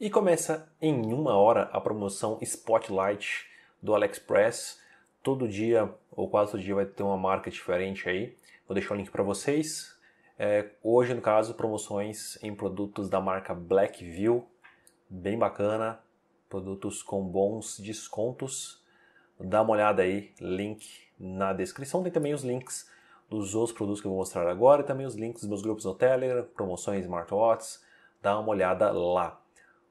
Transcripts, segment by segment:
E começa em uma hora a promoção Spotlight do AliExpress. Todo dia ou quase todo dia vai ter uma marca diferente aí. Vou deixar o link para vocês. É, hoje, no caso, promoções em produtos da marca Blackview. Bem bacana. Produtos com bons descontos. Dá uma olhada aí, link na descrição. Tem também os links dos outros produtos que eu vou mostrar agora e também os links dos meus grupos no Telegram, promoções smartwatches. Dá uma olhada lá.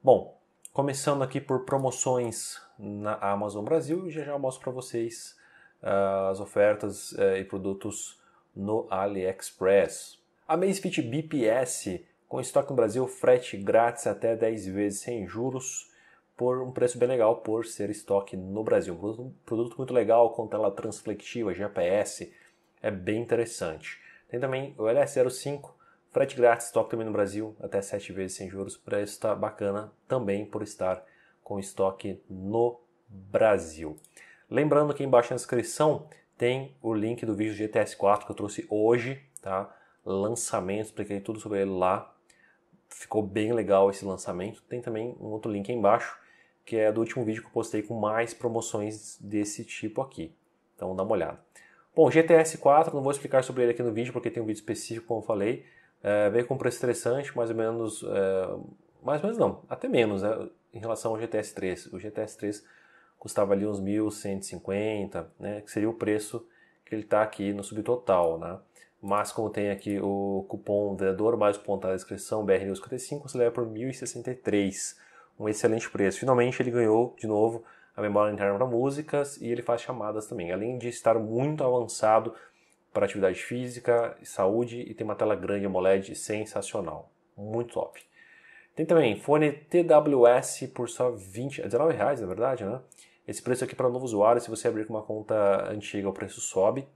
Bom, começando aqui por promoções na Amazon Brasil, já já mostro para vocês uh, as ofertas uh, e produtos no AliExpress. A Amazfit BPS com estoque no Brasil, frete grátis até 10 vezes sem juros por um preço bem legal por ser estoque no Brasil. Um produto, produto muito legal com tela transflectiva, GPS, é bem interessante. Tem também o LS05 Frete grátis, estoque também no Brasil, até 7 vezes sem juros. Preço está bacana também por estar com estoque no Brasil. Lembrando que embaixo na descrição tem o link do vídeo GTS 4 que eu trouxe hoje, tá? Lançamento, expliquei tudo sobre ele lá. Ficou bem legal esse lançamento. Tem também um outro link embaixo, que é do último vídeo que eu postei com mais promoções desse tipo aqui. Então dá uma olhada. Bom, GTS 4, não vou explicar sobre ele aqui no vídeo, porque tem um vídeo específico, como eu falei. É, veio com um preço interessante, mais ou menos. É, mais ou menos não, até menos né, em relação ao GTS 3. O GTS 3 custava ali uns 1.150, né, que seria o preço que ele está aqui no subtotal. Né? Mas como tem aqui o cupom vendedor mais o cupom da descrição, BR55, você leva por 1.063. Um excelente preço. Finalmente ele ganhou de novo a memória interna para músicas e ele faz chamadas também. Além de estar muito avançado para atividade física, saúde e tem uma tela grande AMOLED sensacional, muito top. Tem também fone TWS por só 20, é reais, na verdade, né? Esse preço aqui é para novo usuário, se você abrir com uma conta antiga, o preço sobe.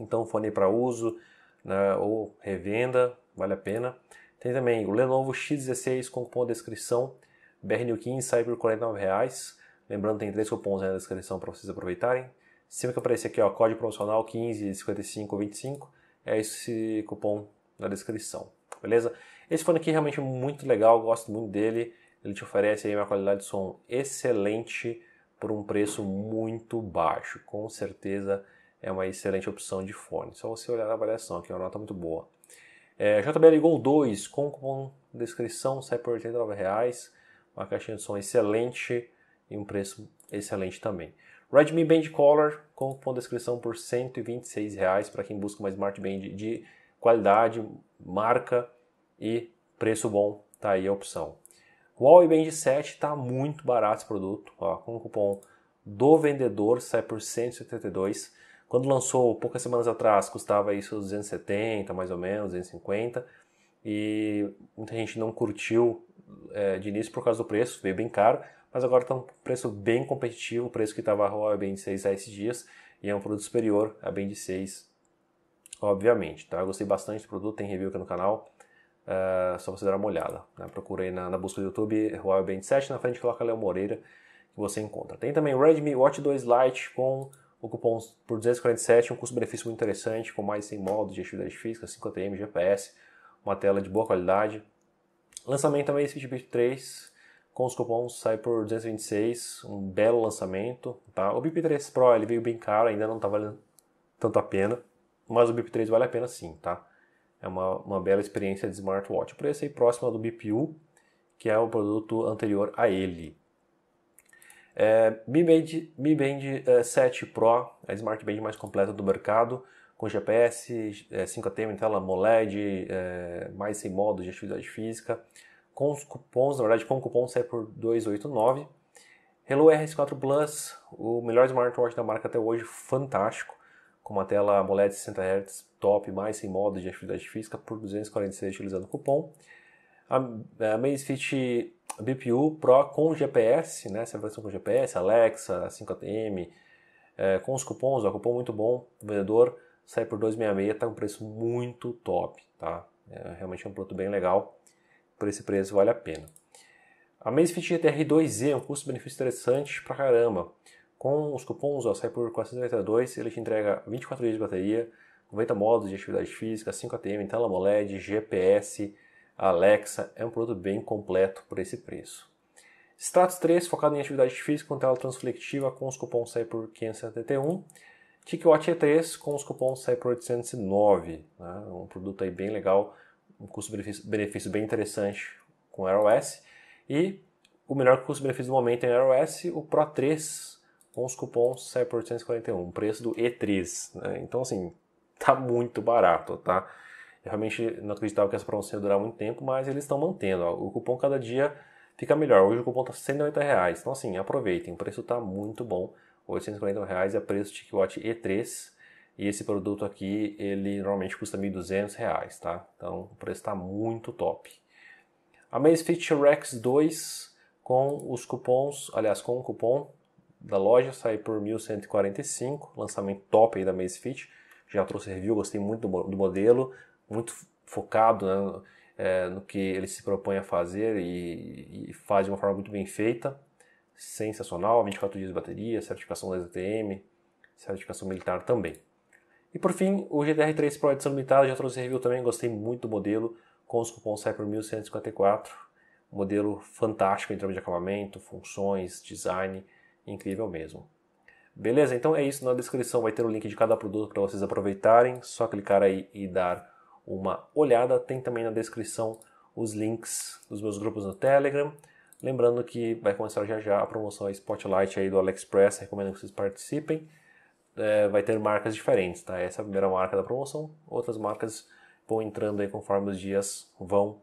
Então, fone para uso né, ou revenda, vale a pena. Tem também o Lenovo X16 com cupom de descrição, BRNew 15 sai por reais. Lembrando, tem três cupons aí na descrição para vocês aproveitarem. Sempre que aparecer aqui, ó, código promocional 155525 é esse cupom na descrição, beleza? Esse fone aqui é realmente muito legal, gosto muito dele. Ele te oferece aí uma qualidade de som excelente por um preço muito baixo. Com certeza é uma excelente opção de fone. Só você olhar a avaliação aqui, é uma nota muito boa. É, JBL Go 2 com cupom descrição sai por R$ reais, uma caixinha de som excelente e um preço excelente também. Redmi Band Color com cupom de descrição por R$ 126,00 para quem busca uma Smart Band de qualidade, marca e preço bom, tá aí a opção. Huawei Band 7 está muito barato esse produto, ó, com o cupom do vendedor sai por 172. Quando lançou poucas semanas atrás, custava isso 270, mais ou menos, 250. E muita gente não curtiu é, de início por causa do preço, veio bem caro, mas agora está um preço bem competitivo, o preço que estava a é bem Band 6 a esses dias, e é um produto superior a Band 6, obviamente. Tá? Eu gostei bastante do produto, tem review aqui no canal, uh, só você dar uma olhada. Né? na, na busca do YouTube, Huawei Band 7, na frente coloca Léo Moreira, que você encontra. Tem também o Redmi Watch 2 Lite com o cupom por 247, um custo-benefício muito interessante, com mais 100 modos de atividade física, 5 m GPS, uma tela de boa qualidade, Lançamento também esse Fitbit 3 com os cupons sai por 226, um belo lançamento, tá? O Bip 3 Pro ele veio bem caro, ainda não tá valendo tanto a pena, mas o Bip 3 vale a pena sim, tá? É uma, uma bela experiência de smartwatch. O preço aí próximo é do BPU, que é o produto anterior a ele. É, Mi Band, Mi Band 7 é, Pro, é a smartband mais completa do mercado, com GPS, é, 5ATM, tela AMOLED, é, mais sem modo de atividade física. Com os cupons, na verdade, com o cupom sai por 289. Hello RS4 Plus, o melhor smartwatch da marca até hoje, fantástico, com uma tela AMOLED 60 Hz, top, mais sem modo de atividade física, por 246 utilizando o cupom. A, é, a Amazfit BPU Pro com GPS, né, essa versão com GPS, Alexa, 5ATM, é, com os cupons, ó, cupom muito bom, vendedor sai por 266, tá um preço muito top, tá? É realmente é um produto bem legal. Por esse preço vale a pena. A Amazfit GTR2Z é um custo-benefício interessante pra caramba. Com os cupons, ó, sai por 492 ele te entrega 24 dias de bateria, 90 modos de atividade física, 5 ATM, tela AMOLED, GPS, Alexa. É um produto bem completo por esse preço. Stratos 3, focado em atividade física com tela transflectiva, com os cupons sai por 571. TicWatch E3 com os cupons sai por 809, né? um produto aí bem legal, um custo-benefício bem interessante com AeroS. E o melhor custo-benefício do momento em AeroS, o Pro 3 com os cupons sai por 841, preço do E3. Né? Então assim, tá muito barato, tá? Eu realmente não acreditava que essa promoção ia durar muito tempo, mas eles estão mantendo. Ó. O cupom cada dia fica melhor. Hoje o cupom está reais. Então, assim, aproveitem. O preço está muito bom. R$ reais é preço TickWatch E3. E esse produto aqui, ele normalmente custa R$ reais tá? Então o preço está muito top. A Amazfit Rex 2 com os cupons, aliás, com o cupom da loja sai por 1145, lançamento top aí da Amazfit. Já trouxe review, gostei muito do, do modelo, muito focado né, é, no que ele se propõe a fazer e, e faz de uma forma muito bem feita sensacional, 24 dias de bateria, certificação da ZTM, certificação militar também. E por fim, o GTR3 Pro edição limitada, já trouxe review também, gostei muito do modelo, com os cupons sai 1154, modelo fantástico em termos de acabamento, funções, design, incrível mesmo. Beleza? Então é isso, na descrição vai ter o link de cada produto para vocês aproveitarem, só clicar aí e dar uma olhada. Tem também na descrição os links dos meus grupos no Telegram, Lembrando que vai começar já já a promoção Spotlight aí do AliExpress, recomendo que vocês participem. É, vai ter marcas diferentes, tá? Essa é a primeira marca da promoção, outras marcas vão entrando aí conforme os dias vão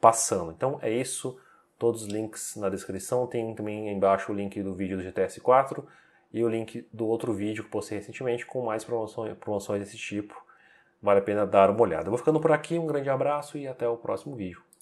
passando. Então é isso, todos os links na descrição, tem também embaixo o link do vídeo do GTS 4 e o link do outro vídeo que postei recentemente com mais promoções, promoções desse tipo. Vale a pena dar uma olhada. Eu vou ficando por aqui, um grande abraço e até o próximo vídeo.